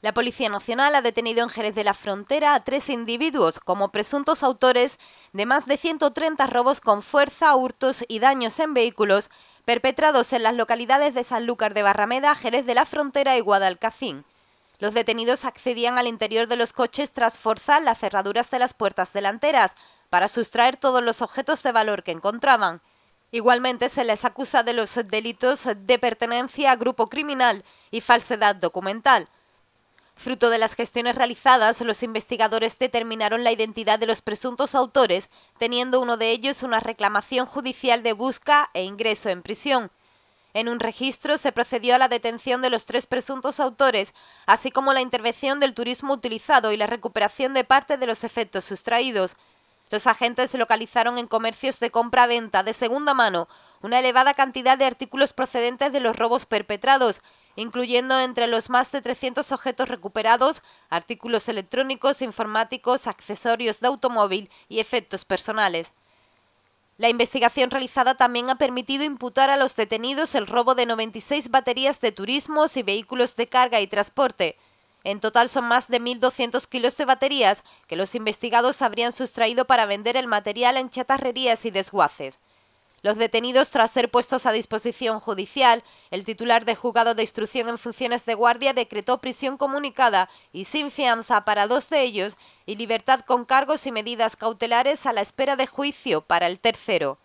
La Policía Nacional ha detenido en Jerez de la Frontera a tres individuos como presuntos autores de más de 130 robos con fuerza, hurtos y daños en vehículos perpetrados en las localidades de Sanlúcar de Barrameda, Jerez de la Frontera y Guadalcacín. Los detenidos accedían al interior de los coches tras forzar las cerraduras de las puertas delanteras para sustraer todos los objetos de valor que encontraban. Igualmente se les acusa de los delitos de pertenencia a grupo criminal y falsedad documental. Fruto de las gestiones realizadas, los investigadores determinaron la identidad de los presuntos autores, teniendo uno de ellos una reclamación judicial de busca e ingreso en prisión. En un registro se procedió a la detención de los tres presuntos autores, así como la intervención del turismo utilizado y la recuperación de parte de los efectos sustraídos. Los agentes localizaron en comercios de compra-venta de segunda mano una elevada cantidad de artículos procedentes de los robos perpetrados incluyendo entre los más de 300 objetos recuperados, artículos electrónicos, informáticos, accesorios de automóvil y efectos personales. La investigación realizada también ha permitido imputar a los detenidos el robo de 96 baterías de turismos y vehículos de carga y transporte. En total son más de 1.200 kilos de baterías que los investigados habrían sustraído para vender el material en chatarrerías y desguaces. Los detenidos, tras ser puestos a disposición judicial, el titular de juzgado de instrucción en funciones de guardia decretó prisión comunicada y sin fianza para dos de ellos y libertad con cargos y medidas cautelares a la espera de juicio para el tercero.